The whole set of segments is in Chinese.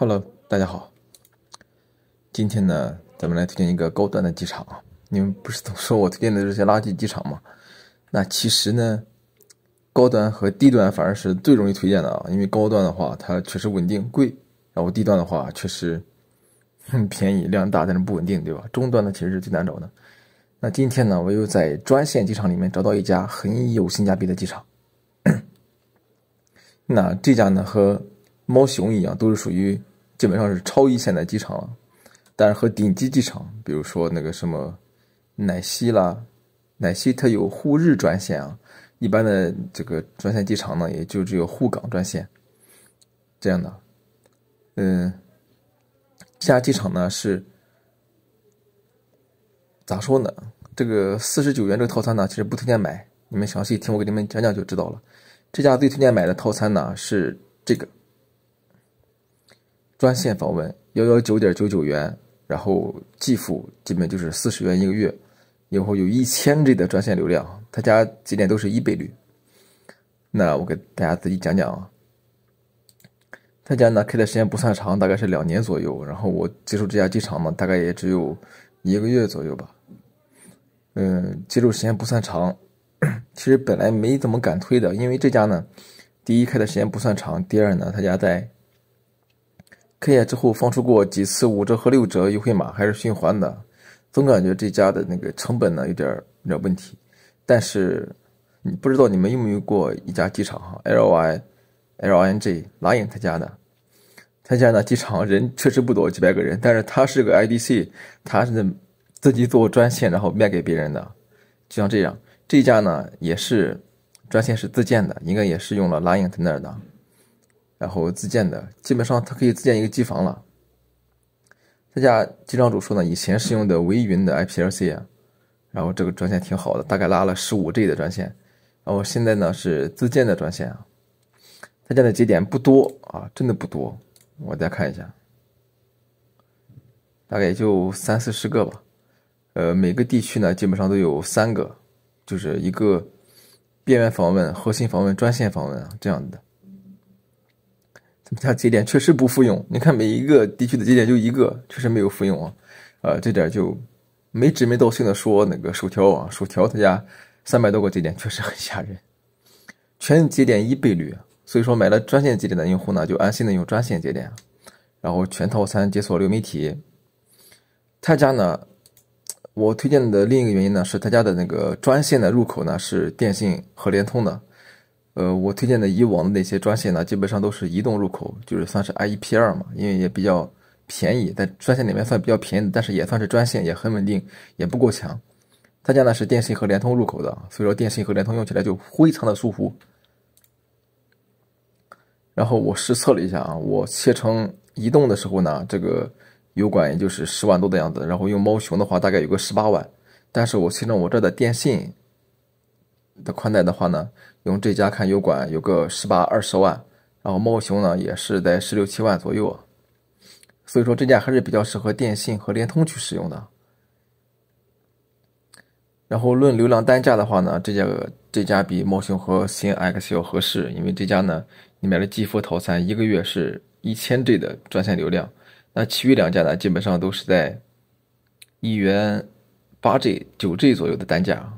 Hello，大家好。今天呢，咱们来推荐一个高端的机场啊。你们不是总说我推荐的这些垃圾机场吗？那其实呢，高端和低端反而是最容易推荐的啊。因为高端的话，它确实稳定、贵；然后低端的话，确实很便宜、量大，但是不稳定，对吧？中端呢，其实是最难找的。那今天呢，我又在专线机场里面找到一家很有性价比的机场。那这家呢，和猫熊一样，都是属于。基本上是超一线的机场了，但是和顶级机场，比如说那个什么，奶西啦，奶西它有沪日专线啊，一般的这个专线机场呢，也就只有沪港专线这样的。嗯，这家机场呢是咋说呢？这个四十九元这个套餐呢，其实不推荐买，你们详细听我给你们讲讲就知道了。这家最推荐买的套餐呢是这个。专线访问幺幺九点九九元，然后季付基本就是四十元一个月，然后有一千 G 的专线流量，他家节点都是一倍率。那我给大家自己讲讲啊，他家呢开的时间不算长，大概是两年左右，然后我接触这家机场嘛，大概也只有一个月左右吧。嗯，接触时间不算长，其实本来没怎么敢推的，因为这家呢，第一开的时间不算长，第二呢，他家在。开业之后放出过几次五折和六折优惠码，还是循环的，总感觉这家的那个成本呢有点有点问题。但是你不知道你们用没用过一家机场哈，L I L I N G Line，他家的，他家呢机场人确实不多，几百个人，但是他是个 I D C，他是自己做专线然后卖给别人的，就像这样，这家呢也是专线是自建的，应该也是用了 Line 他那儿的。然后自建的，基本上它可以自建一个机房了。这家机长主说呢，以前是用的维云的 IPLC 啊，然后这个专线挺好的，大概拉了十五 G 的专线，然后现在呢是自建的专线啊。他家的节点不多啊，真的不多，我再看一下，大概也就三四十个吧。呃，每个地区呢基本上都有三个，就是一个边缘访问、核心访问、专线访问啊这样的。他家节点确实不复用，你看每一个地区的节点就一个，确实没有复用啊，呃，这点就没指名道姓的说那个薯条啊，薯条他家三百多个节点确实很吓人，全节点一倍率，所以说买了专线节点的用户呢，就安心的用专线节点，然后全套餐解锁流媒体，他家呢，我推荐的另一个原因呢，是他家的那个专线的入口呢是电信和联通的。呃，我推荐的以往的那些专线呢，基本上都是移动入口，就是算是 I E P 二嘛，因为也比较便宜，在专线里面算比较便宜的，但是也算是专线，也很稳定，也不够强。他家呢是电信和联通入口的，所以说电信和联通用起来就非常的舒服。然后我实测了一下啊，我切成移动的时候呢，这个油管也就是十万多的样子，然后用猫熊的话大概有个十八万，但是我其中我这的电信。的宽带的话呢，用这家看优管有个十八二十万，然后猫熊呢也是在十六七万左右，所以说这家还是比较适合电信和联通去使用的。然后论流量单价的话呢，这家这家比猫熊和新 X 要合适，因为这家呢你买了 G 服套餐，一个月是一千 G 的专线流量，那其余两家呢基本上都是在一元八 G 九 G 左右的单价。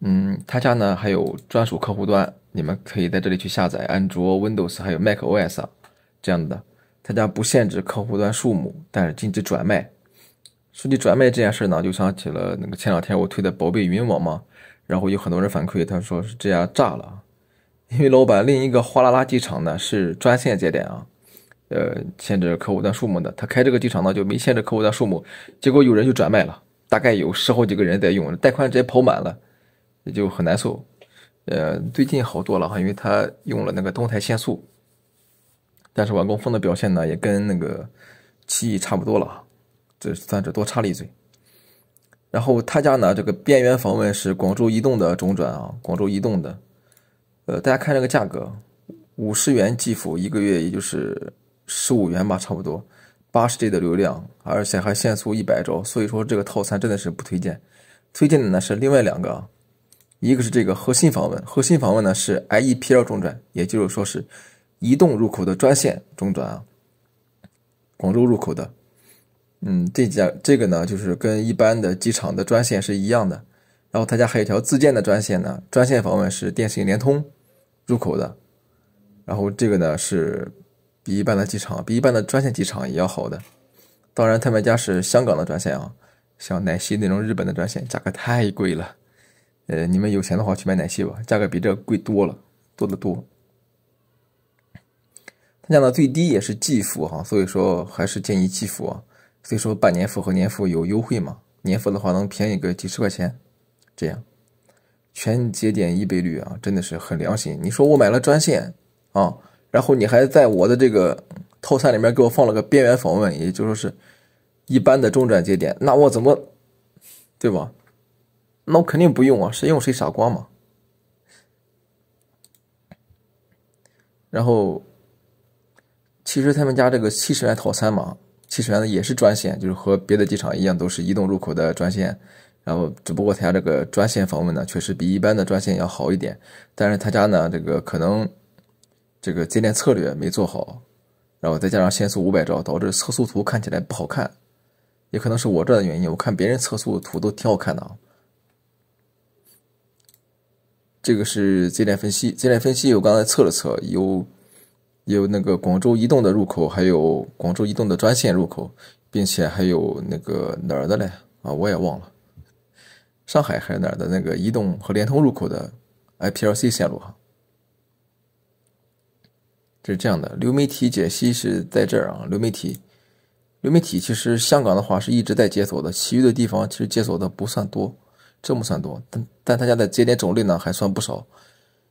嗯，他家呢还有专属客户端，你们可以在这里去下载安卓、Windows 还有 MacOS 这样的。他家不限制客户端数目，但是禁止转卖。说起转卖这件事呢，就想起了那个前两天我推的宝贝云网嘛，然后有很多人反馈，他说是这家炸了，因为老板另一个哗啦啦机场呢是专线节点啊，呃，限制客户端数目的，他开这个机场呢就没限制客户端数目，结果有人就转卖了，大概有十好几个人在用，带宽直接跑满了。也就很难受，呃，最近好多了哈，因为他用了那个动态限速。但是晚高峰的表现呢，也跟那个七亿差不多了这算是多插了一嘴。然后他家呢，这个边缘访问是广州移动的中转啊，广州移动的。呃，大家看这个价格，五十元季付一个月，也就是十五元吧，差不多，八十 G 的流量，而且还限速一百兆，所以说这个套餐真的是不推荐。推荐的呢是另外两个。一个是这个核心访问，核心访问呢是 I E P L 中转，也就是说是移动入口的专线中转啊，广州入口的，嗯，这家这个呢就是跟一般的机场的专线是一样的，然后他家还有一条自建的专线呢，专线访问是电信联通入口的，然后这个呢是比一般的机场，比一般的专线机场也要好的，当然他们家是香港的专线啊，像奶昔那种日本的专线价格太贵了。呃，你们有钱的话去买奶昔吧，价格比这贵多了，多得多。他讲的最低也是季付哈，所以说还是建议季付。以说半年付和年付有优惠嘛，年付的话能便宜个几十块钱，这样。全节点一倍率啊，真的是很良心。你说我买了专线啊，然后你还在我的这个套餐里面给我放了个边缘访问，也就是说是一般的中转节点，那我怎么，对吧？那我肯定不用啊！谁用谁傻瓜嘛。然后，其实他们家这个七十元套餐嘛，七十元的也是专线，就是和别的机场一样都是移动入口的专线。然后，只不过他家这个专线访问呢，确实比一般的专线要好一点。但是他家呢，这个可能这个接电策略没做好，然后再加上限速五百兆，导致测速图看起来不好看。也可能是我这的原因，我看别人测速图都挺好看的。这个是节点分析，节点分析我刚才测了测，有有那个广州移动的入口，还有广州移动的专线入口，并且还有那个哪儿的嘞？啊，我也忘了，上海还是哪儿的那个移动和联通入口的 IPLC 线路哈。这是这样的，流媒体解析是在这儿啊，流媒体，流媒体其实香港的话是一直在解锁的，其余的地方其实解锁的不算多。这不算多，但但他家的节点种类呢还算不少，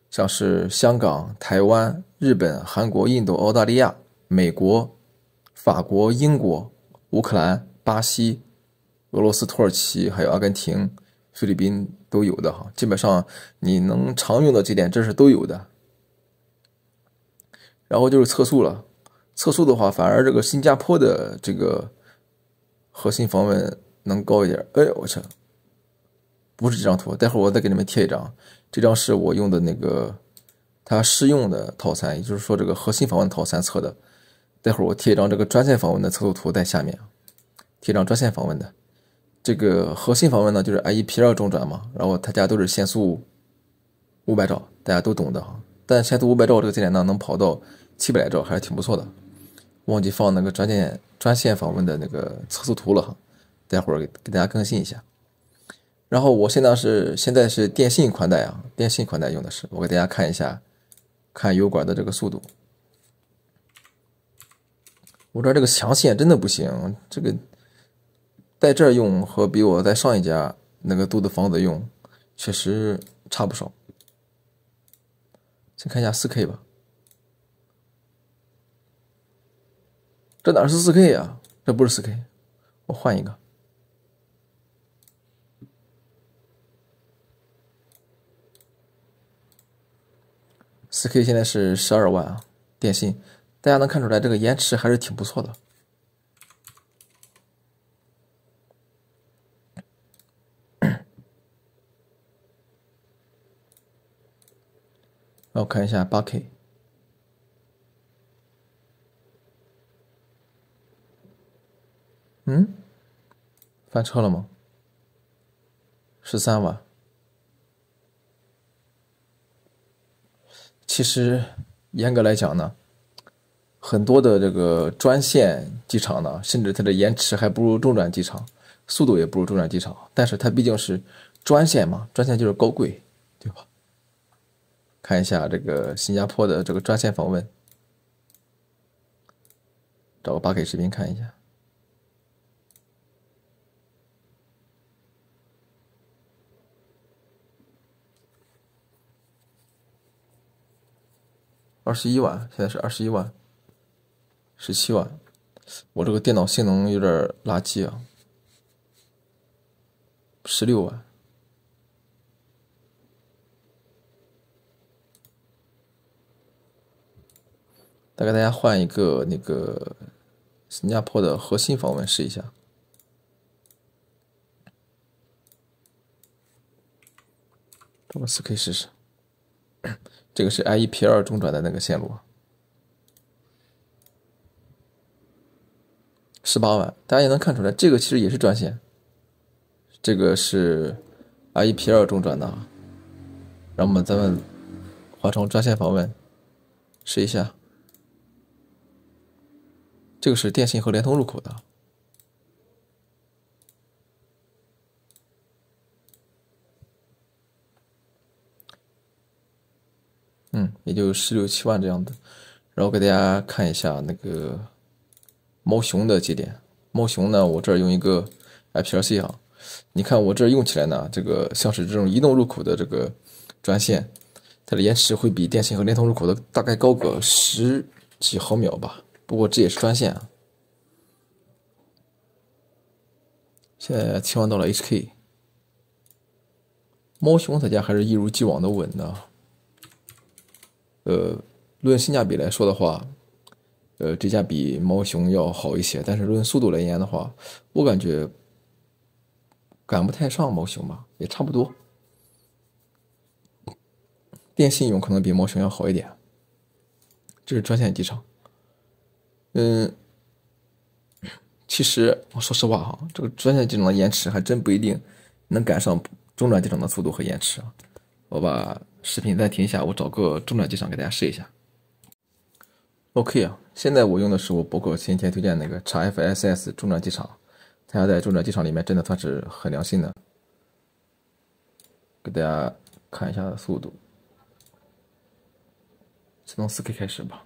像是香港、台湾、日本、韩国、印度、澳大利亚、美国、法国、英国、乌克兰、巴西、俄罗斯、土耳其，还有阿根廷、菲律宾都有的哈。基本上你能常用的节点，这是都有的。然后就是测速了，测速的话，反而这个新加坡的这个核心访问能高一点。哎呦我去！不是这张图，待会儿我再给你们贴一张。这张是我用的那个它试用的套餐，也就是说这个核心访问套餐测的。待会儿我贴一张这个专线访问的测速图在下面，贴一张专线访问的。这个核心访问呢，就是 I E P R 中转嘛，然后他家都是限速五百兆，大家都懂的哈。但限速五百兆这个节点呢，能跑到七百来兆还是挺不错的。忘记放那个专线专线访问的那个测速图了哈，待会儿给给大家更新一下。然后我现在是现在是电信宽带啊，电信宽带用的是，我给大家看一下，看油管的这个速度。我这这个强线真的不行，这个在这儿用和比我在上一家那个租的房子用确实差不少。先看一下四 K 吧，这哪是四 K 呀？这不是四 K，我换一个。四 K 现在是十二万啊，电信，大家能看出来这个延迟还是挺不错的。那我看一下八 K，嗯，翻车了吗？十三万。其实，严格来讲呢，很多的这个专线机场呢，甚至它的延迟还不如中转机场，速度也不如中转机场。但是它毕竟是专线嘛，专线就是高贵，对吧？看一下这个新加坡的这个专线访问，找个八 K 视频看一下。二十一万，现在是二十一万，十七万，我这个电脑性能有点垃圾啊，十六万，再给大家换一个那个新加坡的核心访问试一下，这个四 K 试试。这个是 I E P 二中转的那个线路，十八万，大家也能看出来，这个其实也是专线，这个是 I E P 二中转的，然后我们咱们换成专线访问试一下，这个是电信和联通入口的。嗯，也就十六七万这样的，然后给大家看一下那个猫熊的节点。猫熊呢，我这儿用一个 IPRC 啊，你看我这用起来呢，这个像是这种移动入口的这个专线，它的延迟会比电信和联通入口的大概高个十几毫秒吧。不过这也是专线啊。现在切换到了 HK，猫熊家还是一如既往的稳呢。呃，论性价比来说的话，呃，这家比猫熊要好一些。但是论速度而言的话，我感觉赶不太上猫熊吧，也差不多。电信用可能比猫熊要好一点，这是专线机场。嗯，其实我说实话哈，这个专线机场的延迟还真不一定能赶上中转机场的速度和延迟啊。我把。视频暂停一下，我找个重量机场给大家试一下。OK 啊，现在我用的是我客前先前推荐那个 x FSS 重量机场，它家在重量机场里面真的算是很良心的。给大家看一下速度，先从 4K 开始吧。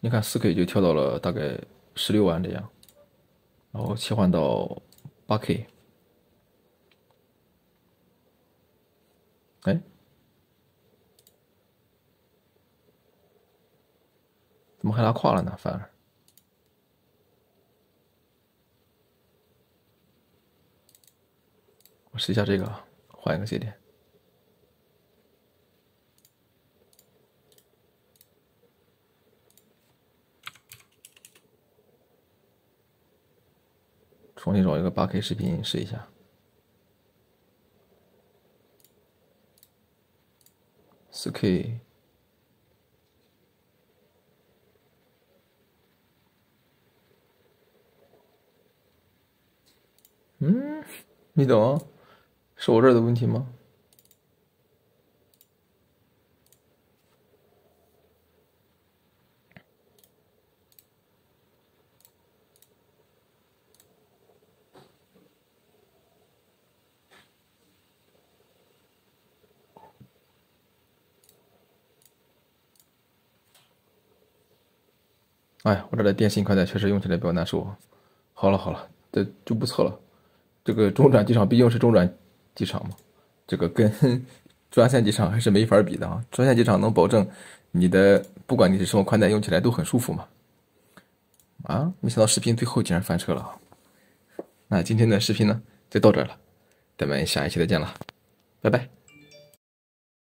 你看 4K 就跳到了大概十六万这样，然后切换到 8K。哎，怎么还拉胯了呢？反而，我试一下这个，换一个节点，重新找一个八 K 视频试一下。可 k 嗯，你啊，是我这的问题吗？哎，我这的电信宽带确实用起来比较难受。好了好了，这就不测了。这个中转机场毕竟是中转机场嘛，这个跟 专线机场还是没法比的啊。专线机场能保证你的，不管你是什么宽带，用起来都很舒服嘛。啊，没想到视频最后竟然翻车了啊！那今天的视频呢，就到这了，咱们下一期再见了，拜拜。